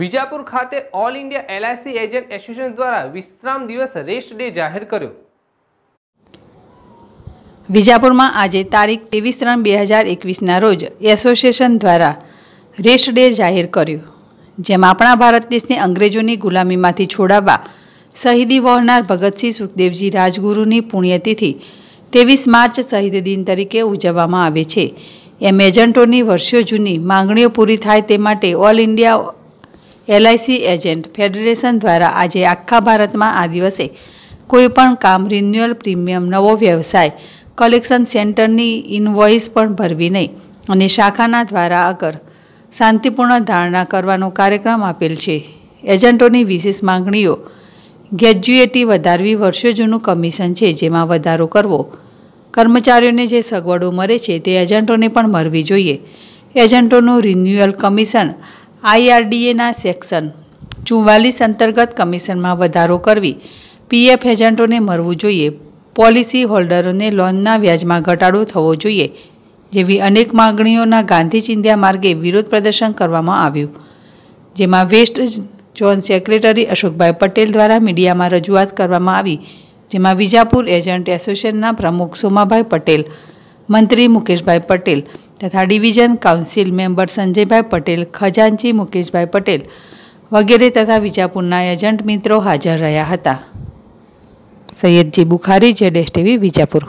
વિજાપુર ખાતે all India LIC agent association દ્વારા વિશ્રામ દિવસ રેસ્ટ ડે જાહેર કર્યો વિજાપુરમાં આજે તારીખ ત્રેવીસ ત્રણ બે હજાર એકવીસના રોજ એસોસિએશન દ્વારા રેસ્ટ ડે જાહેર કર્યો જેમાં આપણા ભારત દેશને અંગ્રેજોની ગુલામીમાંથી છોડાવવા શહીદી વહોરનાર ભગતસિંહ સુખદેવજી રાજગુરુની પુણ્યતિથિ ત્રેવીસ માર્ચ શહીદ દિન તરીકે ઉજવવામાં આવે છે એમ એજન્ટોની વર્ષો જૂની માંગણીઓ પૂરી થાય તે માટે all India LIC agent federation દ્વારા આજે આખા ભારતમાં આ દિવસે કોઈપણ કામ રિન્યુઅલ પ્રીમિયમ નવો વ્યવસાય કલેક્શન સેન્ટરની ઇનવોઇસ પણ ભરવી નહીં અને શાખાના દ્વારા આગળ શાંતિપૂર્ણ ધારણા કરવાનો કાર્યક્રમ આપેલ છે એજન્ટોની વિશેષ માંગણીઓ ગ્રેજ્યુએટી વધારવી વર્ષો જૂનું કમિશન છે જેમાં વધારો કરવો કર્મચારીઓને જે સગવડો મળે છે તે એજન્ટોને પણ મળવી જોઈએ એજન્ટોનું રિન્યુઅલ કમિશન આઈઆરડીએના સેક્શન ચુમ્વાલીસ અંતર્ગત કમિશનમાં વધારો કરવી પીએફ એજન્ટોને મળવું જોઈએ પોલિસી હોલ્ડરોને લોનના વ્યાજમાં ઘટાડો થવો જોઈએ જેવી અનેક માગણીઓના ગાંધી ચિંધ્યા માર્ગે વિરોધ પ્રદર્શન કરવામાં આવ્યું જેમાં west zone secretary Ashokbhai Patel દ્વારા મીડિયામાં રજૂઆત કરવામાં આવી જેમાં વિજાપુર એજન્ટ એસોસિએશનના પ્રમુખ સોમાભાઈ પટેલ મંત્રી મુકેશભાઈ પટેલ તથા division council member Sanjaybhai Patel ખજાનચી મુકેશભાઈ પટેલ વગેરે તથા વિજાપુરના એજન્ટ મિત્રો હાજર રહ્યા હતા સૈયદજી બુખારી જેડેશ ટીવી વિજાપુર